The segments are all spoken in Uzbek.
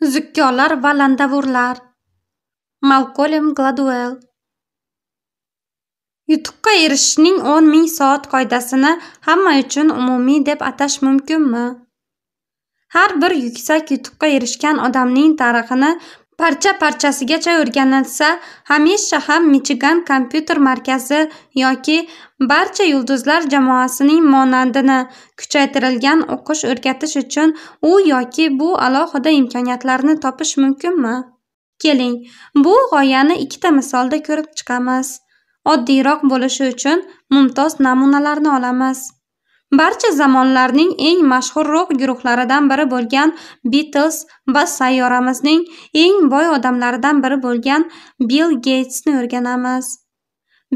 zukkolar va landavurlar malkolm gladvel yutuqqa erishishning 10 ming soat qoidasini hamma uchun umumiy deb atash mumkinmi har bir yuksak yutuqqa erishgan odamning tarixini parcha parchasigacha o'rganilsa hamisha ham michigan kompyuter markazi yoki barcha yulduzlar jamoasining monandini kuchaytirilgan o'qish o'rgatish uchun u yoki bu alohida imkoniyatlarni topish mumkinmi keling bu g'oyani ikkita misolda ko'rib chiqamiz oddiyroq bo'lishi uchun mumtoz namunalarni olamiz barcha zamonlarning eng mashhur rok guruhlaridan biri bo'lgan Beatles va sayyoramizning eng boy odamlaridan biri bo'lgan Bill Gatesni o'rganamiz.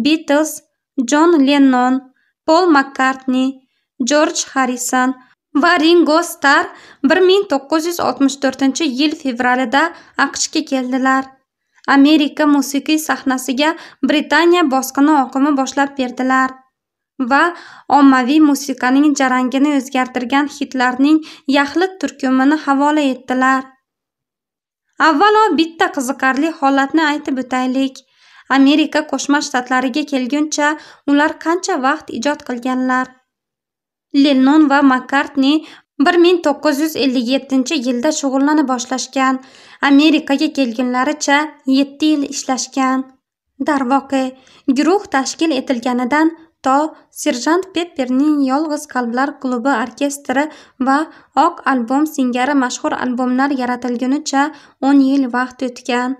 Beatles, John Lennon, Paul McCartney, George Harrison va Ringo Starr 1964-yil fevralida AQShga keldilar. Amerika musiqiy sahnasiga Britaniya bosqini oqimi boshlab berdilar. va ommaviy musiqaning jarangini o'zgartirgan hitlarning yaxlit turkumini havola etdilar avvalo bitta qiziqarli holatni aytib o'taylik amerika qo'shma shtatlariga kelguncha ular qancha vaqt ijod qilganlar lennon va makkartni 1957 yilda shug'ullana boshlashgan amerikaga kelgunlaricha 7 yil ishlashgan darvoqe guruh tashkil etilganidan to serjant pepperning yolg'iz qalblar klubi orkestri va oq albom singari mashhur albomlar yaratilgunicha o'n yil vaqt o'tgan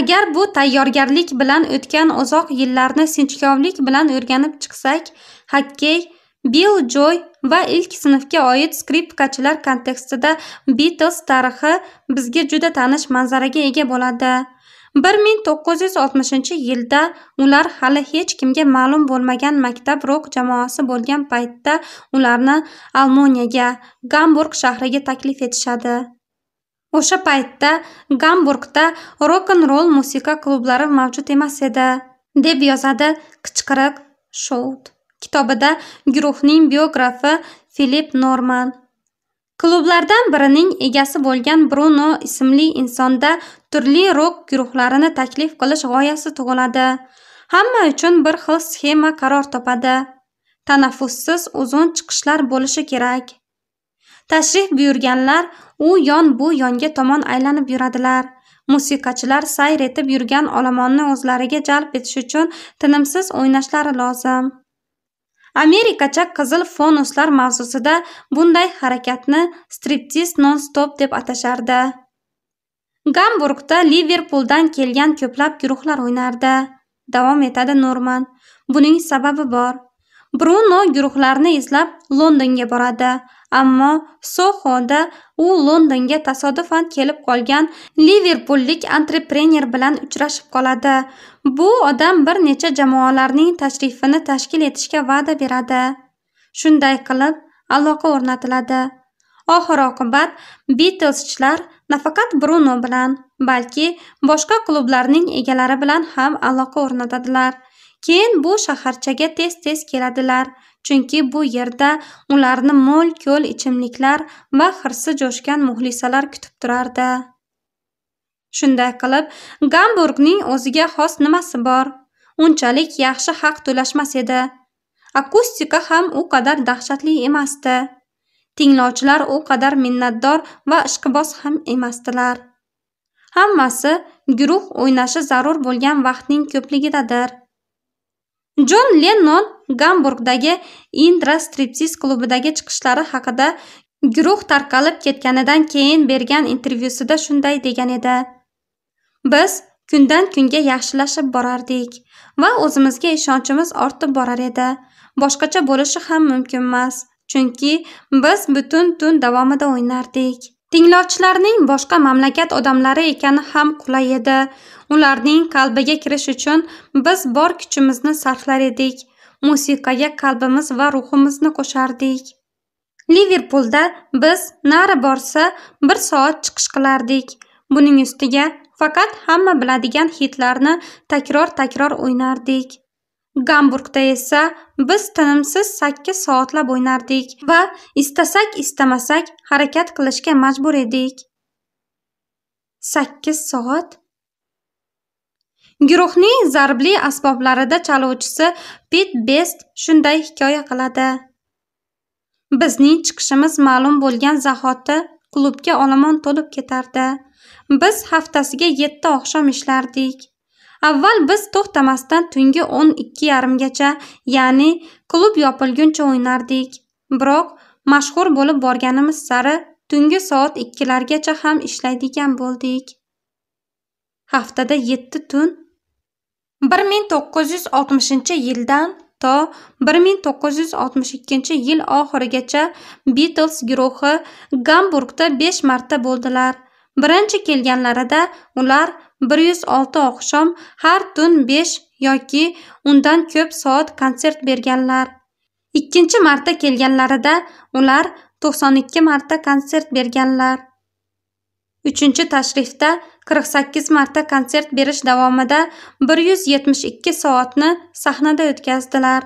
agar bu tayyorgarlik bilan o'tgan uzoq yillarni sinchkovlik bilan o'rganib chiqsak hakkey bill joy va ilk sinfga oid skripkachilar kontekstida Beatles tarixi bizga juda tanish manzaraga ega bo'ladi bir ming to'qqiz yuz oltmishinchi yilda ular hali hech kimga ma'lum bo'lmagan maktab rok jamoasi bo'lgan paytda ularni almoniyaga gamburg shahriga taklif etishadi o'sha paytda gamburgda rok n roll musiqa klublari mavjud emas edi deb yozadi qichqiriq shout kitobida guruhning biografi filip norman klublardan birining egasi bo'lgan bruno ismli insonda turli rok guruhlarini taklif qilish g'oyasi tug'iladi hamma uchun bir xil sxema qaror topadi tanaffussiz uzun chiqishlar bo'lishi kerak tashrif buyurganlar u yon bu yonga tomon aylanib yuradilar musiqachilar sayr etib yurgan olomonni o'zlariga jalb etish uchun tinimsiz o'ynashlari lozim amerikacha qizil fonuslar mavzusida bunday harakatni striptiz non stop deb atashardi gamburgda liverpuldan kelgan ko'plab guruhlar o'ynardi davom etadi norman buning sababi bor bruno guruhlarni izlab londonga boradi ammo sohoda u londonga tasodifan kelib qolgan liverpullik antreprener bilan uchrashib qoladi bu odam bir necha jamoalarning tashrifini tashkil etishga va'da beradi shunday qilib aloqa o'rnatiladi oxir oqibat Beatleschilar nafaqat Bruno bilan, balki boshqa klublarning egalari bilan ham aloqa o'rnatadilar. Keyin bu shaharchaga tez-tez keladilar, chunki bu yerda ularni mo'l-ko'l ichimliklar va hirsi jo'shgan muxlisalar kutib turardi. Shunday qilib, Gamburgning o'ziga xos nimasi bor? Unchalik yaxshi haq to'lashmas edi. Akustika ham u qadar dahshatli emasdi. tinglovchilar u qadar minnatdor va ishqiboz ham emasdilar hammasi guruh o'ynashi zarur bo'lgan vaqtning ko'pligidadir jon lennon gamburgdagi indra stripsiz klubidagi chiqishlari haqida guruh tarqalib ketganidan keyin bergan intervyusida shunday degan edi biz kundan kunga yaxshilashib borardik va o'zimizga ishonchimiz ortib borar edi boshqacha bo'lishi ham mumkin emas Chunki biz butun tun davomida o'ynardik. Tinglovchilarning boshqa mamlakat odamlari ekani ham qulay edi. Ularning qalbiga kirish uchun biz bor kuchimizni sarflar edik. Musiqaga qalbimiz va ruhimizni qo'shardik. Liverpoolda biz nari borsa 1 soat chiqish qilardik. Buning ustiga faqat hamma biladigan hitlarni takror-takror o'ynardik. gamburgda esa biz tinimsiz sakkiz soatlab o'ynardik va istasak istamasak harakat qilishga majbur edik sakkiz soat guruhning zarbli asboblarida chaluvchisi pit best shunday hikoya qiladi bizning chiqishimiz ma'lum bo'lgan zahoti klubga olomon to'lib ketardi biz haftasiga yetti oqshom ishlardik avval biz to'xtamasdan tungi 12.30gacha, yarimgacha ya'ni klub yopilguncha o'ynardik biroq mashhur bo'lib borganimiz sari tungi soat largacha ham ishlaydigan bo'ldik haftada 7 tun 1960 yildan to 1962 yil oxirigacha Beatles guruhi gamburgda 5 marta bo'ldilar birinchi kelganlarida ular bir yuz olti oqshom har tun besh yoki undan ko'p soat konsert berganlar ikkinchi marta kelganlarida ular to'qson ikki marta konsert berganlar uchinchi tashrifda qirq sakkiz marta konsert berish davomida bir yuz yetmish ikki soatni sahnada o'tkazdilar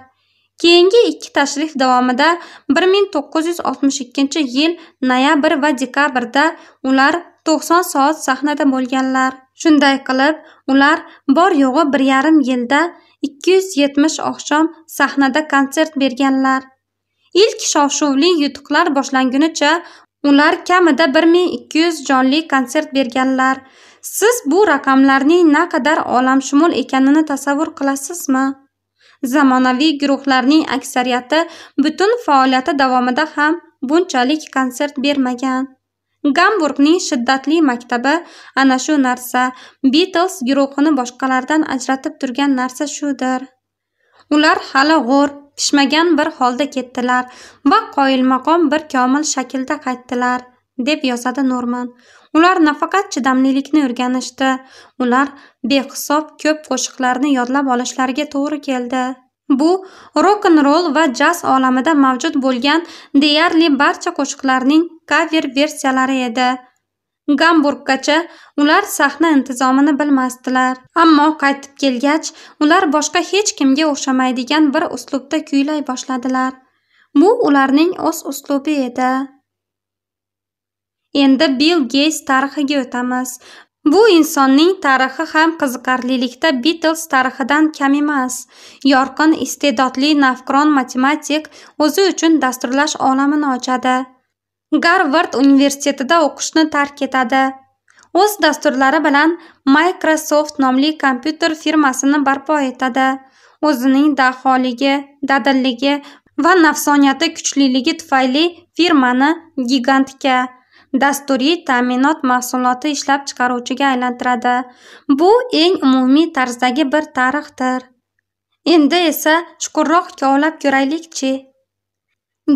keyingi ikki tashrif davomida bir ming to'qqiz yuz oltmish ikkinchi yil noyabr va dekabrda ular to'qson soat sahnada bo'lganlar shunday qilib ular bor yo'g'i bir yarim yilda ikki yuz yetmish oqshom sahnada konsert berganlar ilk shovshuvli yutuqlar boshlangunicha ular kamida bir ming ikki yuz jonli konsert berganlar siz bu raqamlarning naqadar olamshumul ekanini tasavvur qilasizmi zamonaviy guruhlarning aksariyati butun faoliyati davomida ham bunchalik konsert bermagan gamburgning shiddatli maktabi ana shu narsa Beatles guruhini boshqalardan ajratib turgan narsa shudir ular hali g'o'r pishmagan bir holda ketdilar va qoyilmaqom bir komil shaklda qaytdilar deb yozadi norman ular nafaqat chidamlilikni o'rganishdi ular behisob ko'p qo'shiqlarni yodlab olishlariga to'g'ri keldi Bu rock and roll va jazz olamida mavjud bo'lgan deyarli barcha qo'shiqlarning kaver versiyalari edi. Gamburggacha ular sahna intizomini bilmasdilar, ammo qaytib kelgach, ular boshqa hech kimga o'xshamaydigan bir uslubda kuylay boshladilar. Bu ularning o'z uslubi edi. Endi Bill Gates tarixiga o'tamiz. Bu insonning tarixi ham qiziqarlilikda Beatles tarixidan kam emas. Yorqin, iste'dodli navqiron matematik o'zi uchun dasturlash olamini ochadi. Garvard universitetida o'qishni tark etadi. O'z dasturlari bilan Microsoft nomli kompyuter firmasini barpo etadi. O'zining daholigi, dadilligi va nafsoniyati kuchliligi tufayli firmani gigantga dasturiy ta'minot mahsuloti ishlab chiqaruvchiga aylantiradi bu eng umumiy tarzdagi bir tarixdir endi esa chuqurroq kovlab ko'raylikchi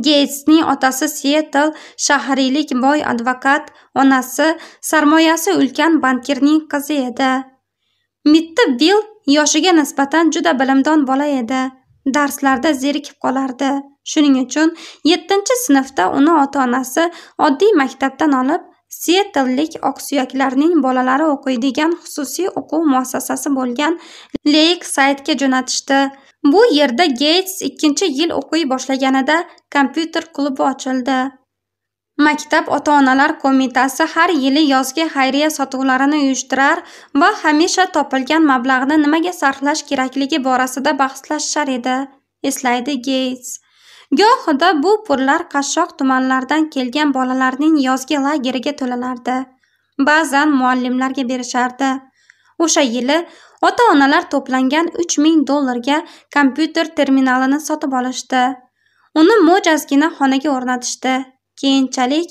geytsning otasi sietl shahriylik boy advokat onasi sarmoyasi ulkan bankirning qizi edi mitti bill yoshiga nisbatan juda bilimdon bola edi darslarda zerikib qolardi Shuning uchun 7-sinfda uni ota-onasi oddiy maktabdan olib, Seattle'lik oqsuyaklarning bolalari o'qiydigan xususiy o'quv muassasasi bo'lgan Lake Side'ga jo'natishdi. Bu yerda Gates 2-yil o'qiy boshlaganida kompyuter klubi ochildi. Maktab ota-onalar qo'mitasi har yili yozgi xayriya sotuvlarini uyushtirar va hamisha topilgan mablag'ni nimaga sarflash kerakligi borasida bahslashar edi, eslaydi Gates. gohida bu pullar qashshoq tumanlardan kelgan bolalarning yozgi lageriga to'lanardi ba'zan muallimlarga berishardi o'sha yili ota onalar to'plangan uch ming dollarga kompyuter terminalini sotib olishdi uni mo'jazgina xonaga o'rnatishdi keyinchalik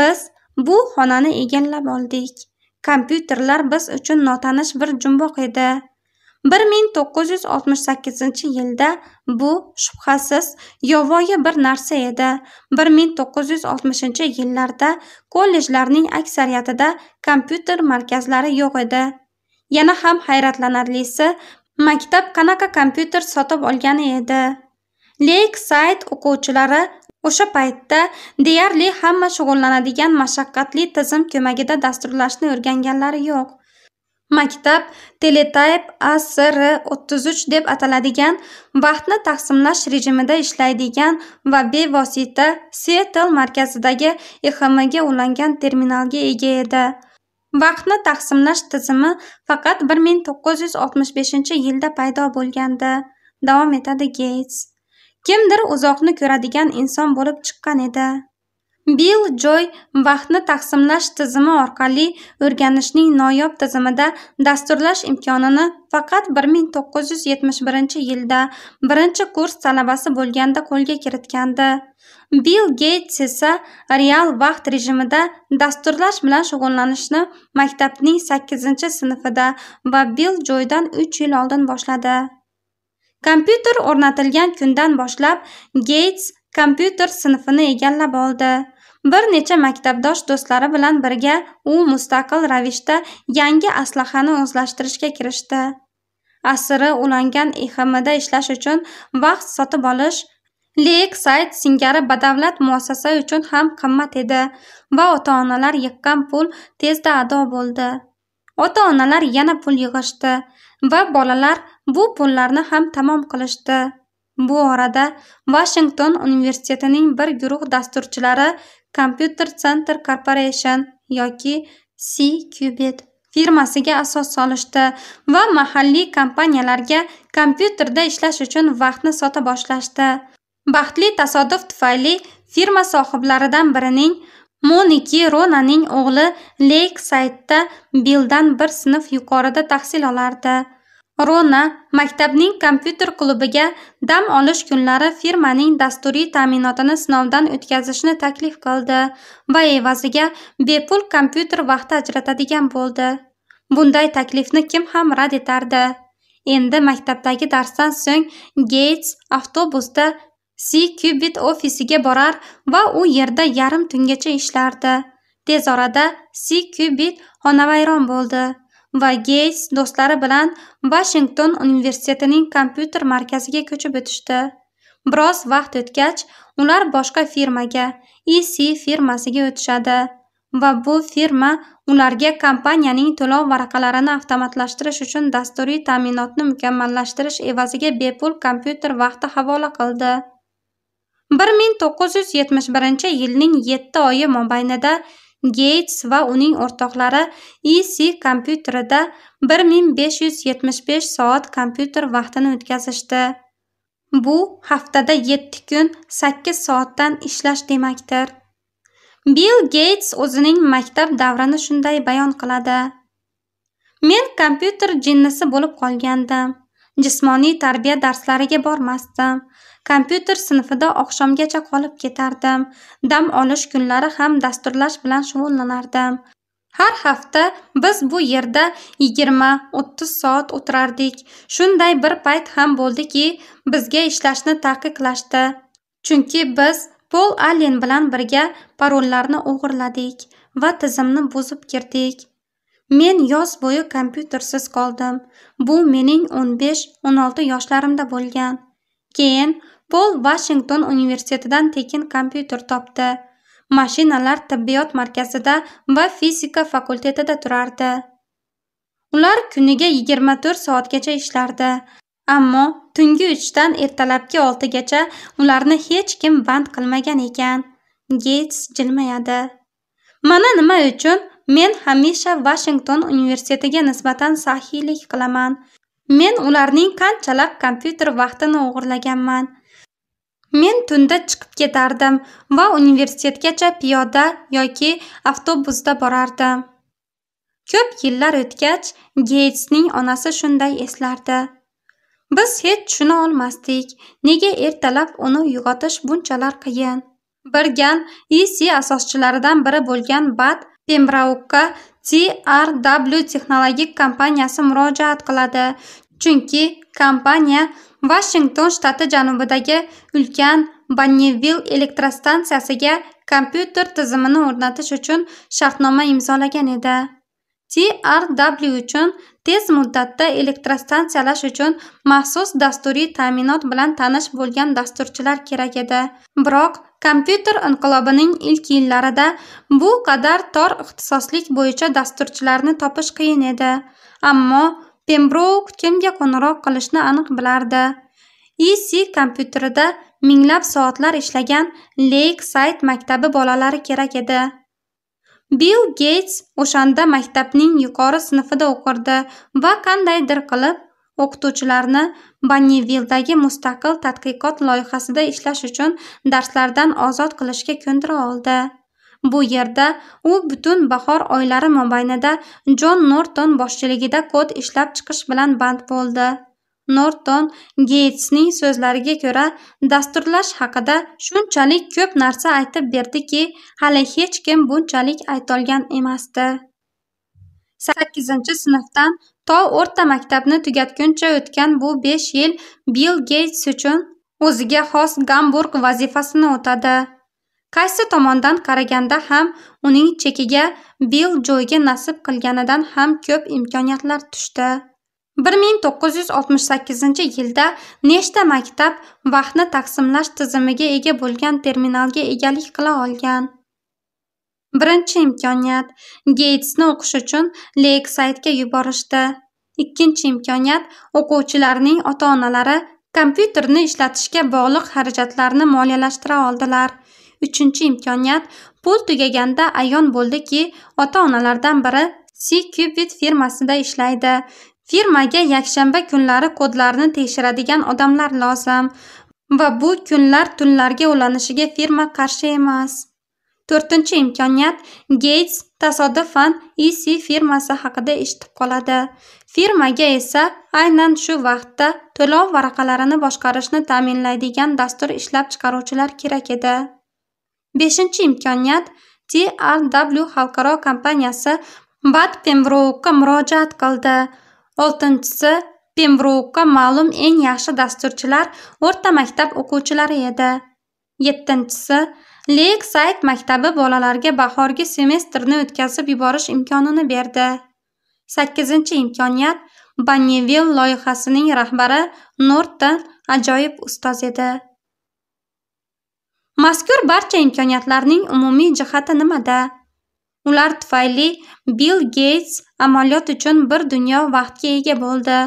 biz bu xonani egallab oldik kompyuterlar biz uchun notanish bir jumboq edi bir ming to'qqiz yuz oltmish sakkizinchi yilda bu shubhasiz yovvoyi bir narsa edi bir ming to'qqiz yuz oltmishinchi yillarda kollejlarning aksariyatida kompyuter markazlari yo'q edi yana ham hayratlanarlisi maktab qanaqa kompyuter sotib olgani edi leyk sayt o'quvchilari o'sha paytda deyarli hamma shug'ullanadigan mashaqqatli tizim ko'magida dasturlashni o'rganganlari yo'q maktab teletype asr 33 deb ataladigan vaqtni taqsimlash rejimida ishlaydigan va bevosita seatl markazidagi exmga ulangan terminalga ega edi vaqtni taqsimlash tizimi faqat 1965 yilda paydo bo'lgandi davom etadi geyts kimdir uzoqni ko'radigan inson bo'lib chiqqan edi bill joy vaqtni taqsimlash tizimi orqali o'rganishning noyob tizimida dasturlash imkonini faqat 1971 yilda birinchi kurs talabasi bo'lganda qo'lga kiritgandi bill geyts esa real vaqt rejimida dasturlash bilan shug'ullanishni maktabning 8 sinfida va bill joydan 3 yil oldin boshladi kompyuter o'rnatilgan kundan boshlab geyts kompyuter sinfini egallab oldi bir necha maktabdosh do'stlari bilan birga u mustaqil ravishda yangi aslahani o'zlashtirishga kirishdi asiri ulangan exmda ishlash uchun vaqt sotib olish lek sayt singari badavlat muassasa uchun ham qimmat edi va ota onalar yiqqan pul tezda ado bo'ldi ota onalar yana pul yig'ishdi va bolalar bu pullarni ham tamom qilishdi Bu orada Washington universitetining bir guruh dasturchilari kompyuter center corporation yoki qubit firmasiga asos solishdi va mahalliy kompaniyalarga kompyuterda ishlash uchun vaqtni sota boshlashdi baxtli tasodif tufayli firma sohiblaridan birining moniki ronaning o'g'li leyk saytda bildan bir sinf yuqorida tahsil olardi rona maktabning kompyuter klubiga dam olish kunlari firmaning dasturiy ta'minotini sinovdan o'tkazishni taklif qildi va evaziga bepul kompyuter vaqti ajratadigan bo'ldi bunday taklifni kim ham rad etardi endi maktabdagi darsdan so'ng geyts avtobusda c qubit ofisiga borar va u yerda yarim tungacha ishlardi tez orada c qubit xonavayron bo'ldi va geys do'stlari bilan Washington universitetining kompyuter markaziga ko'chib o'tishdi. Biroz vaqt o'tgach, ular boshqa firmaga, EC firmasiga o'tishadi va bu firma ularga kompaniyaning to'lov varaqalarini avtomatlashtirish uchun dasturiy ta'minotni mukammallashtirish evaziga bepul kompyuter vaqti havola qildi. 1971-yilning 7 oyi mobaynida geyts va uning o'rtoqlari ec kompyuterida 1575 soat kompyuter vaqtini o'tkazishdi bu haftada 7 kun 8 soatdan ishlash demakdir bill Gates o'zining maktab davrini shunday bayon qiladi men kompyuter jinnisi bo'lib qolgandim jismoniy tarbiya darslariga bormasdim kompyuter sinfida oqshomgacha qolib ketardim dam olish kunlari ham dasturlash bilan shug'ullanardim har hafta biz bu yerda yigirma o'ttiz soat o'tirardik shunday bir payt ham bo'ldiki bizga ishlashni taqiqlashdi chunki biz pol allen bilan birga parollarni o'g'irladik va tizimni buzib kirdik Men yoz bo'yi kompyutersiz qoldim. Bu mening 15-16 yoshlarimda bo'lgan. Keyin pol Washington universitetidan tekin kompyuter topdi mashinalar tibbiyot markazida va fizika fakultetida turardi ular kuniga 24 soatgacha ishlardi ammo tungi 3 dan ertalabki 6 gacha ularni hech kim band qilmagan ekan Gates jilmayadi mana nima uchun men hamisha Washington universitetiga nisbatan saxiylik qilaman men ularning qanchalab kompyuter vaqtini o'g'irlaganman men tunda chiqib ketardim va universitetgacha piyoda yoki avtobusda borardim ko'p yillar o'tgach geytsning onasi shunday eslardi biz hech tushuna olmasdik nega ertalab uni uyg'otish bunchalar qiyin bir gal isi e asoschilaridan biri bo'lgan bat pembraukka trw texnologik kompaniyasi murojaat qiladi chunki kompaniya Vashington shtati janubidagi ulkan Bonneville elektrostansiyasiga kompyuter tizimini o'rnatish uchun shartnoma imzolagan edi. TRW uchun tez muddatda elektrostansiyalash uchun maxsus dasturiy ta'minot bilan tanish bo'lgan dasturchilar kerak edi. Biroq kompyuter inqilobining ilk yillarida bu qadar tor ixtisoslik bo'yicha dasturchilarni topish qiyin edi. Ammo Pembroke kimga qo'ng'iroq qilishni aniq bilardi ec kompyuterida minglab soatlar ishlagan leyksayd maktabi bolalari kerak edi bill Gates o'shanda maktabning yuqori sinfida o'qirdi va qandaydir qilib o'qituvchilarni bannivildagi mustaqil tadqiqot loyihasida ishlash uchun darslardan ozod qilishga ko'ndira oldi Bu yerda u butun bahor oylari mobaynida Jon Norton boshchiligida kod ishlab chiqish bilan band bo'ldi. Norton Gatesning so'zlariga ko'ra, dasturlash haqida shunchalik ko'p narsa aytib berdiki, hali hech kim bunchalik aytolgan emasdi. 8-sinfdan to o'rta maktabni tugatguncha o'tgan bu 5 yil Bill Gates uchun o'ziga xos Gamburg vazifasini o'tadi. qaysi tomondan qaraganda ham uning chekiga bill joyga nasib qilganidan ham ko'p imkoniyatlar tushdi 1968 yilda nechta maktab vaqtni taqsimlash tizimiga ega bo'lgan terminalga egalik qila olgan birinchi imkoniyat geytsni o'qish uchun saytga yuborishdi ikkinchi imkoniyat o'quvchilarning ota onalari kompyuterni ishlatishga bog'liq xarajatlarni moliyalashtira oldilar uchinchi imkoniyat pul tugaganda ayon bo'ldiki ota onalardan biri c kubit firmasida ishlaydi firmaga yakshanba kunlari kodlarni tekshiradigan odamlar lozim va bu kunlar tunlarga ulanishiga firma qarshi emas to'rtinchi imkoniyat geyts tasodifan ec firmasi haqida eshitib qoladi firmaga esa aynan shu vaqtda to'lov varaqalarini boshqarishni ta'minlaydigan dastur ishlab chiqaruvchilar kerak edi beshinchi imkoniyat DRW xalqaro kompaniyasi BAT Pembroke'ga murojaat qildi. Oltinchisi Pembroke'ga ma'lum eng yaxshi dasturchilar o'rta maktab o'quvchilari edi. Yettinchisi Lakeside maktabi bolalarga bahorgi semestrni o'tkazib yuborish imkonini berdi. 8-imkoniyat Bonneville loyihasining rahbari Norton ajoyib ustoz edi. Mazkur barcha imkoniyatlarning umumiy jihati nimada? Ular tufayli Bill Gates amaliyot uchun bir dunyo vaqtga ega bo'ldi.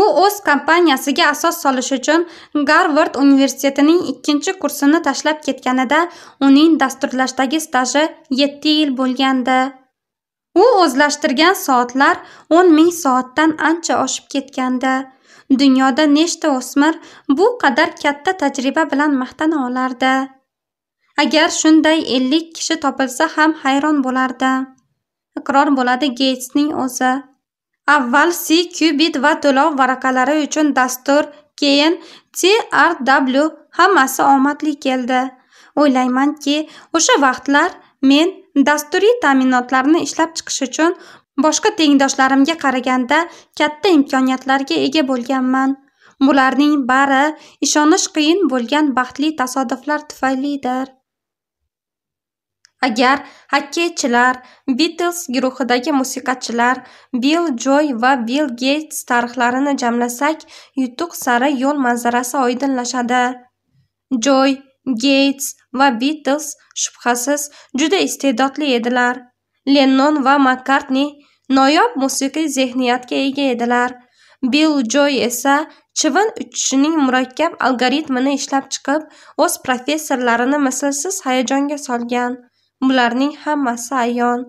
U o'z kompaniyasiga asos solish uchun Garvard universitetining ikkinchi kursini tashlab ketganida uning dasturlashdagi staji 7 yil bo'lgandi. U o'zlashtirgan soatlar 10 ming soatdan ancha oshib ketgandi. Dunyoda nechta o'smir bu qadar katta tajriba bilan maqtana olardi. Agar shunday 50 kishi topilsa ham hayron bo'lardi. Iqror bo'ladi geytsning o'zi. Avval C-qubit va to'lov varaqalari uchun dastur, keyin TRW hammasi omadli keldi. O'ylaymanki, o'sha vaqtlar men dasturiy ta'minotlarni ishlab chiqish uchun boshqa tengdoshlarimga qaraganda katta imkoniyatlarga ega bo'lganman bularning bari ishonish qiyin bo'lgan baxtli tasodiflar tufaylidir agar xokkeychilar Beatles guruhidagi musiqachilar Bill Joy va Bill Gates tarixlarini jamlasak yutuq sari yo'l manzarasi oydinlashadi Joy Gates va Beatles shubhasiz juda iste'dodli edilar Lennon va McCartney noyob musiqiy zehniyatga ega edilar bill joy esa chivin uchishining murakkab algoritmini ishlab chiqib o'z professorlarini mislsiz hayajonga solgan bularning hammasi ayon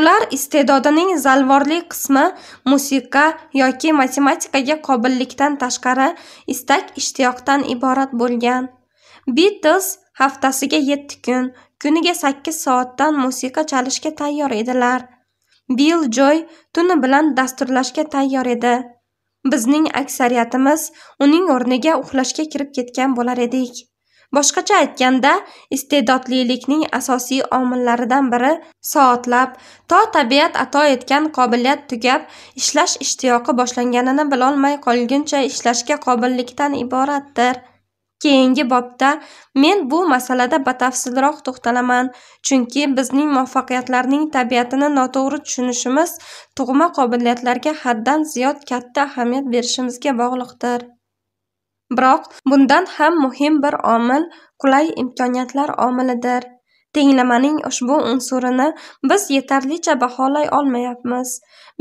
ular iste'dodining zalvorli qismi musiqa yoki matematikaga qobillikdan tashqari istak ishtiyoqdan iborat bo'lgan Beatles haftasiga 7 kun, kuniga 8 soatdan musiqa chalishga tayyor edilar. Bill Joy tuni bilan dasturlashga tayyor edi. Bizning aksariyatimiz uning o'rniga uxlashga kirib ketgan bo'lar edik. Boshqacha aytganda, iste'dodlilikning asosiy omillaridan biri soatlab to tabiat ato etgan qobiliyat tugab, ishlash ishtiyoqi boshlanganini bilolmay qolguncha ishlashga qobillikdan iboratdir. Keyingi bobda men bu masalada batafsilroq to'xtalaman, chunki bizning muvaffaqiyatlarning tabiatini noto'g'ri tushunishimiz tug'ma qobiliyatlarga haddan ziyod katta ahamiyat berishimizga bog'liqdir. Biroq bundan ham muhim bir omil qulay imkoniyatlar omilidir. Tenglamaning ushbu unsurini biz yetarlicha baholay olmayapmiz.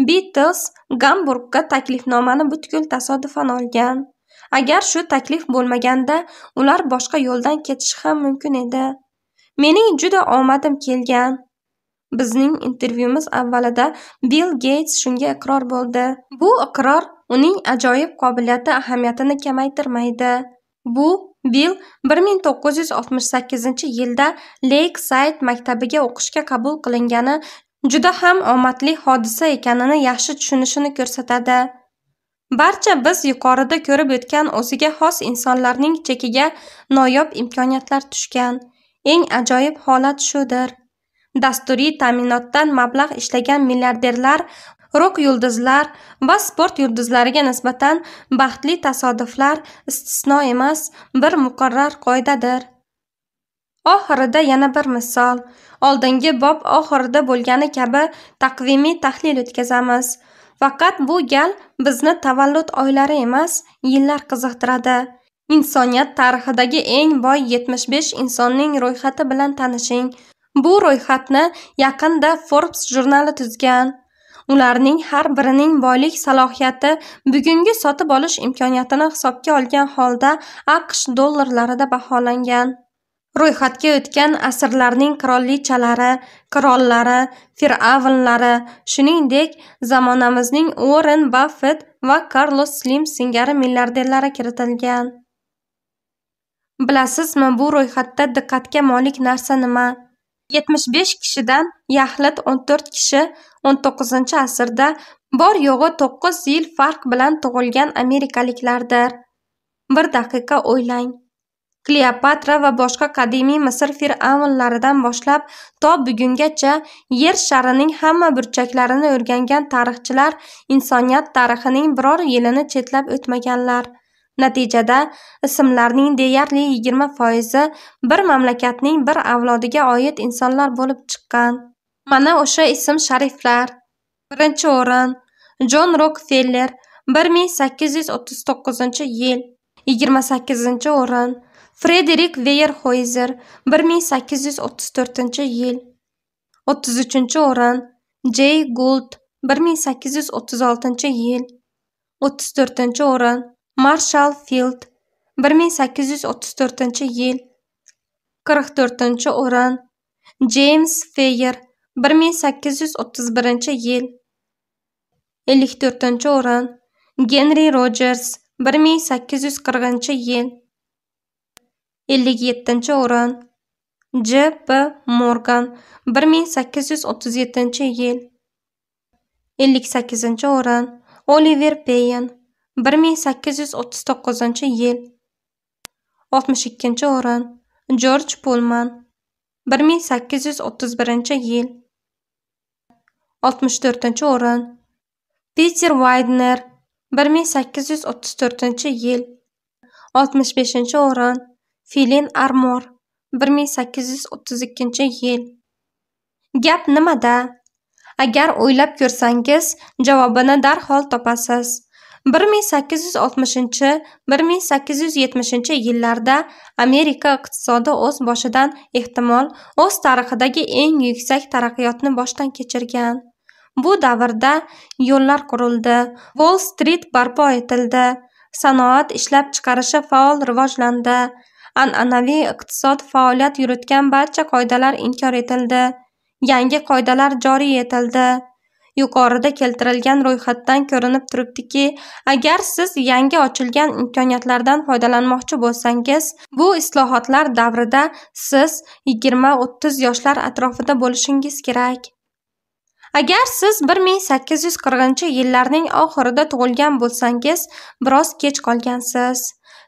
Beatles Gamburgga taklifnomani butkul tasodifan olgan. agar shu taklif bo'lmaganda ular boshqa yo'ldan ketishi ham mumkin edi mening juda omadim kelgan bizning intervyumiz avvalida bill geyts shunga iqror bo'ldi bu iqror uning ajoyib qobiliyati ahamiyatini kamaytirmaydi bu bill 1968 yilda Lakeside maktabiga o'qishga qabul qilingani juda ham omadli hodisa ekanini yaxshi tushunishini ko'rsatadi barcha biz yuqorida ko'rib o'tgan o'ziga xos insonlarning chekiga noyob imkoniyatlar tushgan eng ajoyib holat shudir dasturiy ta'minotdan mablag' ishlagan milliarderlar rok yulduzlar va sport yulduzlariga nisbatan baxtli tasodiflar istisno emas bir muqarrar qoidadir oxirida yana bir misol oldingi bob oxirida bo'lgani kabi taqvimiy tahlil o'tkazamiz Faqat bu gal bizni tavallud oylari emas, yillar qiziqtiradi. Insoniyat tarixidagi eng boy 75 insonning ro'yxati bilan tanishing. Bu ro'yxatni yaqinda Forbes jurnali tuzgan. Ularning har birining boylik salohiyati bugungi sotib olish imkoniyatini hisobga olgan holda AQSh dollarlarida baholangan. ro'yxatga o'tgan asrlarning qirolinchalari qirollari fir'avnlari shuningdek zamonamizning uorren baffet va karlos slim singari milliarderlari kiritilgan bilasizmi bu ro'yxatda diqqatga molik narsa nima yetmish besh kishidan yaxlit o'n to'rt kishi o'n to'qqizinchi asrda bor yo'g'i to'qqiz yil farq bilan tug'ilgan amerikaliklardir. Bir daqiqa o'ylang. kleopatra va boshqa qadimiy misr fir'avnlaridan boshlab to bugungacha yer sharining hamma burchaklarini o'rgangan tarixchilar insoniyat tarixining biror yilini chetlab o'tmaganlar natijada ismlarning deyarli yigirma foizi bir mamlakatning bir avlodiga oid insonlar bo'lib chiqqan mana o'sha ism shariflar birinchi o'rin jon rokfeller bir ming sakkiz yuz o'ttiz to'qqizinchi yil yigirma sakkizinchi o'rin frederik veyerhoyzer 1834 yil 33 o'rin j Gould, 1836 yil 34 o'rin marshal field 1834 yil 44 o'rin james feyer 1831 yil 54 o'rin Henry Rogers, 1840 yil ellik yettinchi o'rin j b morgan bir ming sakkiz yuz o'ttiz yettinchi yil ellik sakkizinchi o'rin oliver Payne bir ming sakkiz yuz o'ttiz to'qqizinchi yil oltmish ikkinchi o'rin jorj pulman bir ming sakkiz yuz o'ttiz birinchi yil oltmish to'rtinchi o'rin peter waydner bir ming sakkiz yuz o'ttiz to'rtinchi yil oltmish beshinchi o'rin Filin armor 1832-yil. Gap nimada? Agar o'ylab ko'rsangiz, javobini darhol topasiz. 1860-1870 yillarda Amerika iqtisodi o'z boshidan ehtimol o'z tarixidagi eng yuksak taraqqiyotni boshdan kechirgan. Bu davrda yo'llar qurildi, Wall Street barpo etildi, sanoat ishlab chiqarishi faol rivojlandi. an'anaviy iqtisod faoliyat yuritgan barcha qoidalar inkor etildi yangi qoidalar joriy etildi yuqorida keltirilgan ro'yxatdan ko'rinib turibdiki agar siz yangi ochilgan imkoniyatlardan foydalanmoqchi bo'lsangiz bu islohotlar davrida siz 20-30 yoshlar atrofida bo'lishingiz kerak agar siz 1840 yillarning oxirida tug'ilgan bo'lsangiz biroz kech qolgansiz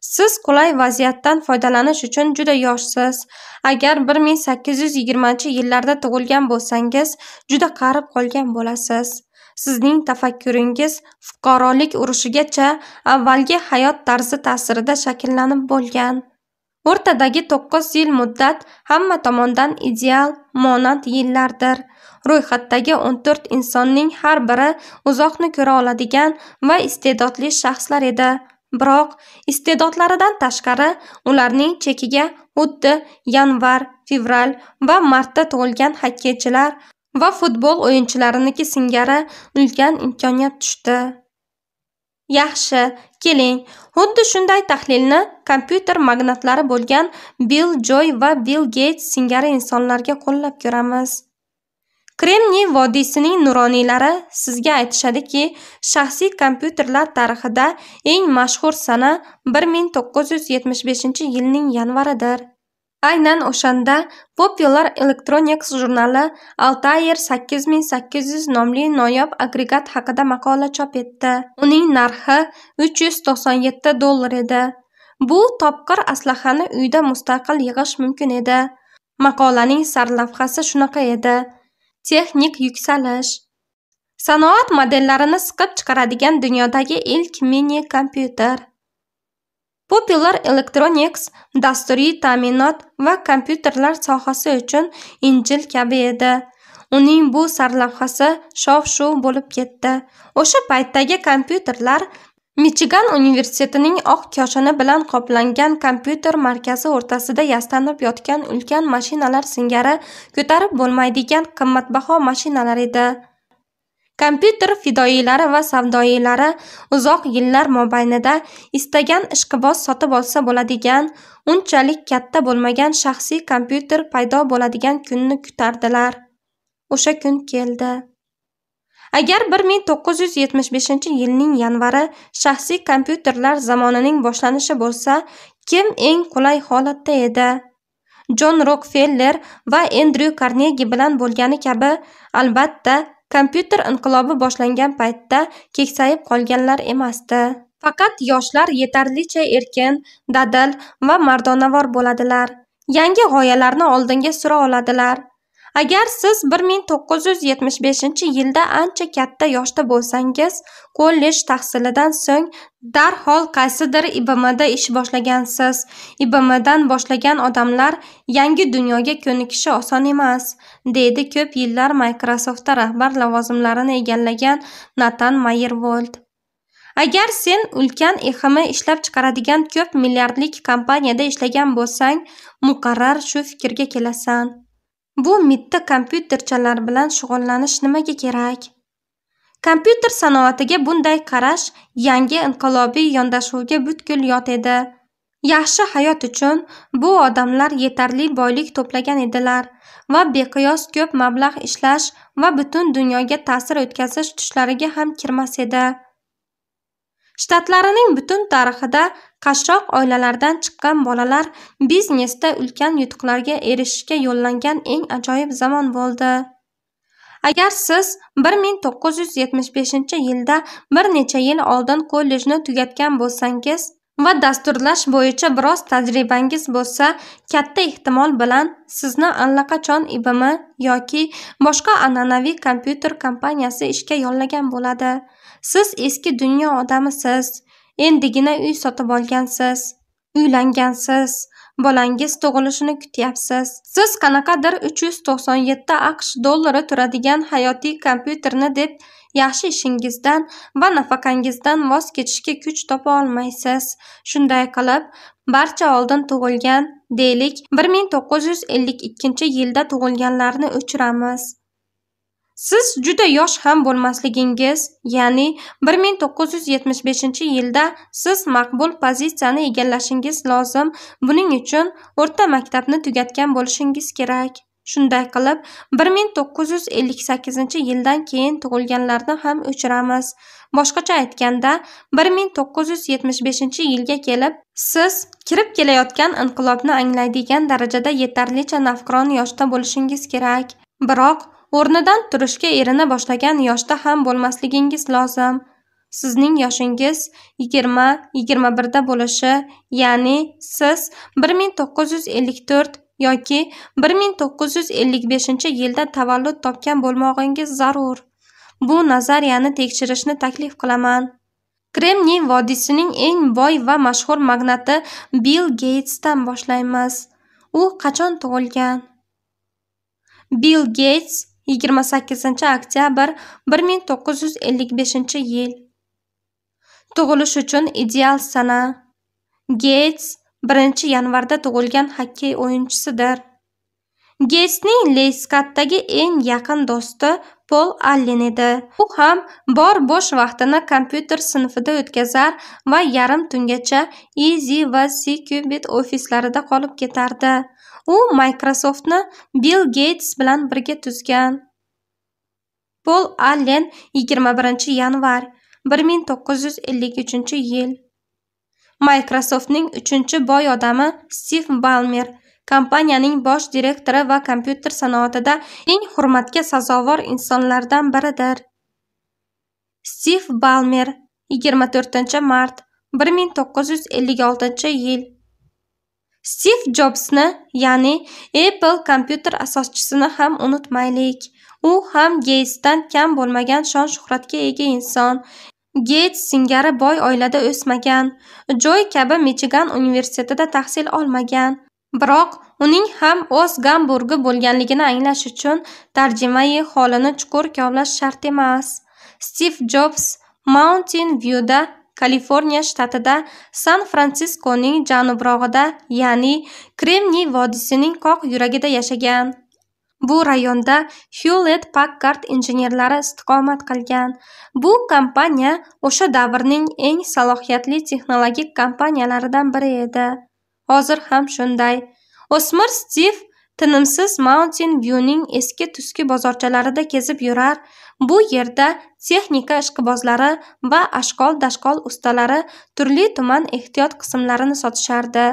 Siz qulay vaziyatdan foydalanish uchun juda yoshsiz. Agar 1820-yillarda tug'ilgan bo'lsangiz, juda qarib qolgan bo'lasiz. Sizning tafakkuringiz fuqarolik urushigacha avvalgi hayot tarzi ta'sirida shakllanib bo'lgan. O'rtadagi to'qqiz yil muddat hamma tomondan ideal, monand yillardir. Ro'yxatdagi o'n to'rt insonning har biri uzoqni ko'ra oladigan va iste'dodli shaxslar edi. Biroq iste'dodlaridan tashqari ularning chekiga xuddi yanvar, fevral va martda tug'ilgan xokkeychilar va futbol o'yinchilariniki singari ulkan imkoniyat tushdi. Yaxshi, keling, xuddi shunday tahlilni kompyuter magnatlari bo'lgan Bill Joy va Bill Geyts singari insonlarga qo'llab ko'ramiz. kremniy vodiysining nuroniylari sizga aytishadiki shaxsiy kompyuterlar tarixida eng mashhur sana 1975 yilning yanvaridir aynan o'shanda popular electronics jurnali altair 8800 nomli noyob agregat haqida maqola chop etdi uning narxi 397 dollar edi bu topqir aslahani uyda mustaqil yig'ish mumkin edi maqolaning sarlavhasi shunaqa edi texnik yuksalish sanoat modellarini siqib chiqaradigan dunyodagi ilk mini kompyuter Popular Electronics dasturiy ta'minot va kompyuterlar sohasi uchun injil kabi edi. Uning bu sarlavhasi shov-shuv bo'lib ketdi. O'sha paytdagi kompyuterlar Michigan universitetining oq koshona bilan qoplangan kompyuter markazi o'rtasida yastanib yotgan ulkan mashinalar singari ko'tarib bo'lmaydigan qimmatbaho mashinalar edi. Kompyuter fidoyilari va savdoyilari uzoq yillar mobaynida istagan ishqiboz sotib olsa bo'ladigan, unchalik katta bo'lmagan shaxsiy kompyuter paydo bo'ladigan kunni kutardilar. O'sha kun keldi. agar 1975 yilning yanvari shaxsiy kompyuterlar zamonining boshlanishi bo'lsa kim eng qulay holatda edi jon rokfeller va endryu karnegi bilan bo'lgani kabi albatta kompyuter inqilobi boshlangan paytda keksayib qolganlar emasdi faqat yoshlar yetarlicha erkin dadil va mardonavor bo'ladilar yangi g'oyalarni oldinga sura oladilar agar siz 1975 yilda ancha katta yoshda bo'lsangiz kollej tahsilidan so'ng darhol qaysidir ibmda ish boshlagansiz ibmdan boshlagan odamlar yangi dunyoga ko'nikishi oson emas dedi ko'p yillar microsoftda rahbar lavozimlarini egallagan Nathan Mayerwald. agar sen ulkan eximi ishlab chiqaradigan ko'p milliardlik kompaniyada ishlagan bo'lsang muqarrar shu fikrga kelasan Bu mitta kompyuterchalar bilan shug'ullanish nimaga kerak? Kompyuter sanoatiga bunday qarash yangi inqilobiy yondashuvga butkul yot edi. Yaxshi hayot uchun bu odamlar yetarli boylik to'plagan edilar va beqiyos ko'p mablag' ishlash va butun dunyoga ta'sir o'tkazish tushlariga ham kirmas edi. Shtatlarining butun tarixida qashshoq oilalardan chiqqan bolalar biznesda ulkan yutuqlarga erishishga yo'llangan eng ajoyib zamon bo'ldi agar siz 1975 yilda bir necha yil oldin kollejni tugatgan bo'lsangiz va dasturlash bo'yicha biroz tajribangiz bo'lsa katta ehtimol bilan sizni allaqachon ibm yoki boshqa an'anaviy kompyuter kompaniyasi ishga yollagan bo'ladi siz eski dunyo odamisiz endigina uy sotib olgansiz uylangansiz bolangiz tug'ilishini kutyapsiz siz qanaqadir uch yuz to'qson yetti aqsh dollari turadigan hayotiy kompyuterni deb yaxshi ishingizdan va nafaqangizdan voz kechishga kuch topa olmaysiz shunday qilib barcha oldin tug'ilgan deylik bir ming to'qqiz yuz ellik ikkinchi yilda tug'ilganlarni o'chiramiz Siz juda yosh ham bo'lmasligingiz, ya'ni 1975-yilda siz maqbul pozitsiyani egallashingiz lozim. Buning uchun o'rta maktabni tugatgan bo'lishingiz kerak. Shunday qilib, 1958-yildan keyin tug'ilganlarni ham o'chiramiz. Boshqacha aytganda, 1975-yilga kelib, siz kirib kelayotgan inqilobni anglaydigan darajada yetarlicha navqiron yoshda bo'lishingiz kerak. Biroq o'rnidan turishga erina boshlagan yoshda ham bo'lmasligingiz lozim sizning yoshingiz 20-21 da bo'lishi ya'ni siz 1954 yoki 1955 yilda tavallud topgan bo'lmog'ingiz zarur bu nazariyani tekshirishni taklif qilaman kremniy vodiysining eng boy va mashhur magnati bill geytsdan boshlaymiz u qachon tug'ilgan bill geyts 28 oktyabr 1955 yil tug'ilish uchun ideal sana geyts 1 yanvarda tug'ilgan xokkey o'yinchisidir geytsning leyskatdagi eng yaqin do'sti pol allen edi u ham bor bo'sh vaqtini kompyuter sinfida o'tkazar va yarim tungacha easy va ccubit ofislarida qolib ketardi u Microsoft'ni Bill Geyts bilan birga tuzgan. Pol Allen 21 yanvar 1953-yil Microsoft'ning 3 boy odami Stiv Balmer kompaniyaning bosh direktori va kompyuter sanoatida eng hurmatga sazovor insonlardan biridir. Stiv Balmer 24 mart 1956 yil stiv jobsni ya'ni apple kompyuter asoschisini ham unutmaylik u ham geytsdan kam bo'lmagan shon shuhratga ega inson geyts singari boy oilada o'smagan joy kabi michigan universitetida tahsil olmagan biroq uning ham o'z gamburgi bo'lganligini anglash uchun tarjimai holini chuqur kavlash shart emas stiv jobs Mountain View'da Kaliforniya shtatida San-Fransiskoning janubrog'ida, ya'ni Kremniy vodiysining qoq yuragida yashagan. Bu rayonda Hewlett Packard injenerlari istiqomat qilgan. Bu kompaniya o'sha davrning eng salohiyatli texnologik kompaniyalaridan biri edi. Hozir ham shunday. O'smir Stiv tinimsiz Mountain View'ning eski tuski bozorchalarida kezib yurar, bu yerda texnika ishqibozlari va ashqol-dashqol ustalari turli-tuman ehtiyot qismlarini sotishardi.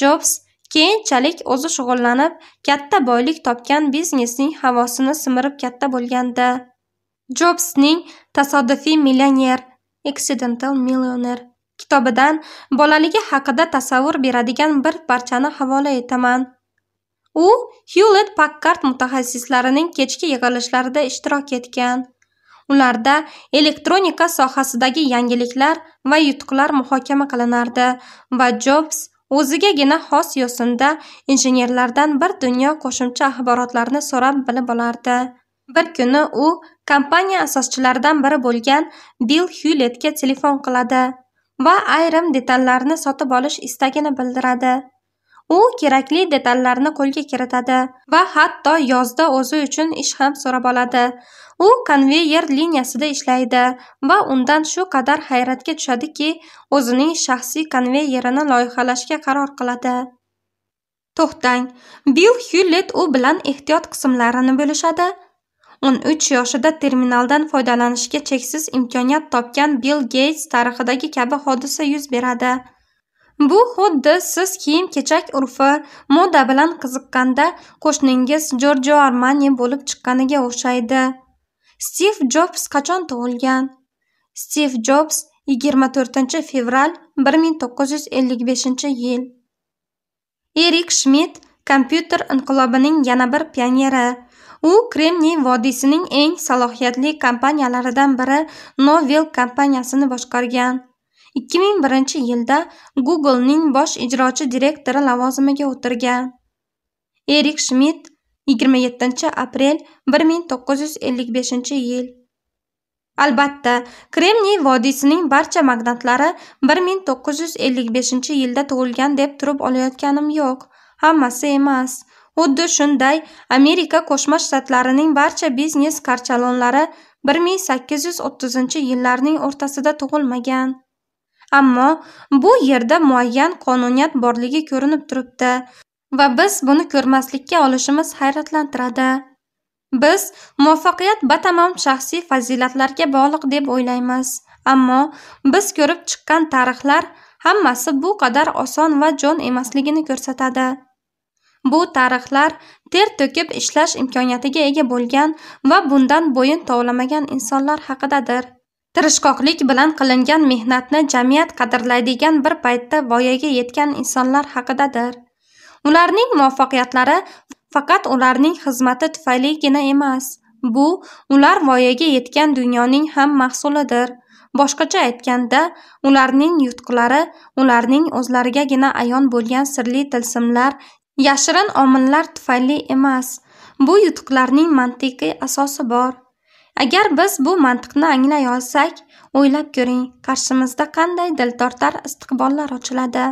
Jobs keyinchalik o'zi shug'ullanib, katta boylik topgan biznesning havosini simirib katta bo'lgandi. Jobsning tasodifiy millioner, accidental millioner kitobidan bolaligi haqida tasavvur beradigan bir parchani havola etaman. U Hyulet Pakkard mutaxassislarining kechki yig'ilishlarida ishtirok etgan. Ularda elektronika sohasidagi yangiliklar va yutuqlar muhokama qilinardi va Jobs o'zigagina xos yo'sinda injenerlardan bir dunyo qo'shimcha axborotlarni so'rab bilib olardi. Bir kuni u kompaniya asoschilaridan biri bo'lgan Bill Hyuletga telefon qiladi va ayrim detallarni sotib olish istagini bildiradi. U kerakli detallarni qo'lga kiritadi va hatto yozda o'zi uchun ish ham so'rab oladi. U konveyer liniyasida ishlaydi va undan shu qadar hayratga tushadiki, o'zining shaxsiy konveyerini loyihalashga qaror qiladi. To'xtang, Bill Hyullet u bilan ehtiyot qismlarini bo'lishadi. 13 yoshida terminaldan foydalanishga cheksiz imkoniyat topgan Bill Gates tarixidagi kabi hodisa yuz beradi. Bu xuddi siz kiyim-kechak urfi, moda bilan qiziqqanda qo'shningiz Giorgio Armani bo'lib chiqqaniga o'xshaydi. Stiv Jobs qachon tug'ilgan? Stiv Jobs 24 fevral 1955 yil. Erik Schmidt kompyuter inqilobining yana bir pioneri. U Kremniy vodiysining eng salohiyatli kompaniyalaridan biri Novell kompaniyasini boshqargan. 2001 yilda Google'ning bosh ijrochi direktori lavozimiga o'tirgan. Erik Schmidt 27 aprel 1955 yil. Albatta, Kremniy vodiysining barcha magnatlari 1955 yilda tug'ilgan deb turib olayotganim yo'q. Hammasi emas. Xuddi shunday Amerika Qo'shma Shtatlarining barcha biznes karchalonlari 1830-yillarning o'rtasida tug'ilmagan. Ammo bu yerda muayyan qonuniyat borligi ko'rinib turibdi va biz buni ko'rmaslikka olishimiz hayratlantiradi. Biz muvaffaqiyat batamom shaxsiy fazilatlarga bog'liq deb o'ylaymiz, ammo biz ko'rib chiqqan tarixlar hammasi bu qadar oson va jon emasligini ko'rsatadi. Bu tarixlar ter to'kib ishlash imkoniyatiga ega bo'lgan va bundan bo'yin tovlamagan insonlar haqidadir. tirishqoqlik bilan qilingan mehnatni jamiyat qadrlaydigan bir paytda voyaga yetgan insonlar haqidadir ularning muvaffaqiyatlari faqat ularning xizmati tufayligina emas bu ular voyaga yetgan dunyoning ham mahsulidir boshqacha aytganda ularning yutuqlari ularning o'zlarigagina ayon bo'lgan sirli tilsimlar yashirin omillar tufayli emas bu yutuqlarning mantiqiy asosi bor Agar biz bu mantiqni anglay olsak, o'ylab ko'ring, qarshimizda qanday diltortar istiqbollar ochiladi.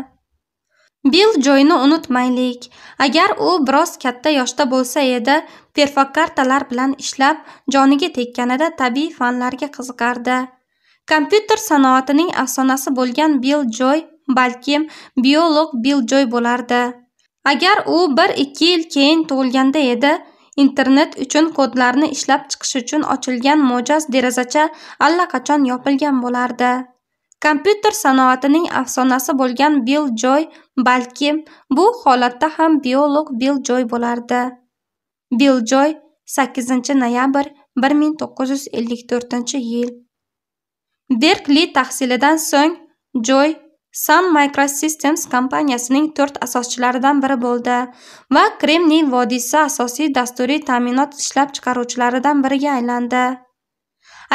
Bill Joyni unutmaylik. Agar u biroz katta yoshda bo'lsa edi, perfokartalar bilan ishlab, joniga tekkanida tabiiy fanlarga qiziqardi. Kompyuter sanoatining afsonasi bo'lgan Bill Joy balkim biolog Bill Joy bo'lardi. Agar u 1-2 yil keyin tug'ilganda edi, internet uchun kodlarni ishlab chiqish uchun ochilgan mo'jaz derazacha allaqachon yopilgan bo'lardi kompyuter sanoatining afsonasi bo'lgan bill joy balki bu holatda ham biolog bill joy bo'lardi bill joy 8 noyabr 1954 yil berkli tahsilidan so'ng joy Sun Microsystems kompaniyasining to'rt asoschilaridan biri bo'ldi va Kremniy vodiysi asosiy dasturiy ta'minot ishlab chiqaruvchilaridan biriga aylandi.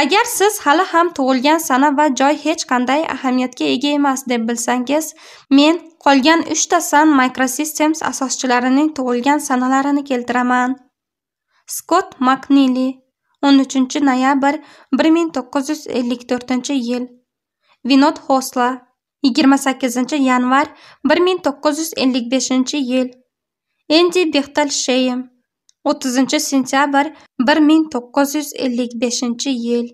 Agar siz hali ham tug'ilgan sana va joy hech qanday ahamiyatga ega emas deb bilsangiz, men qolgan 3 ta Sun Microsystems asoschilarining tug'ilgan sanalarini keltiraman. Scott McNeely 13 noyabr 1954 yil Vinod Hosla 28 yanvar 1955 yil endi bextal sheym 30 sentyabr 1955 yil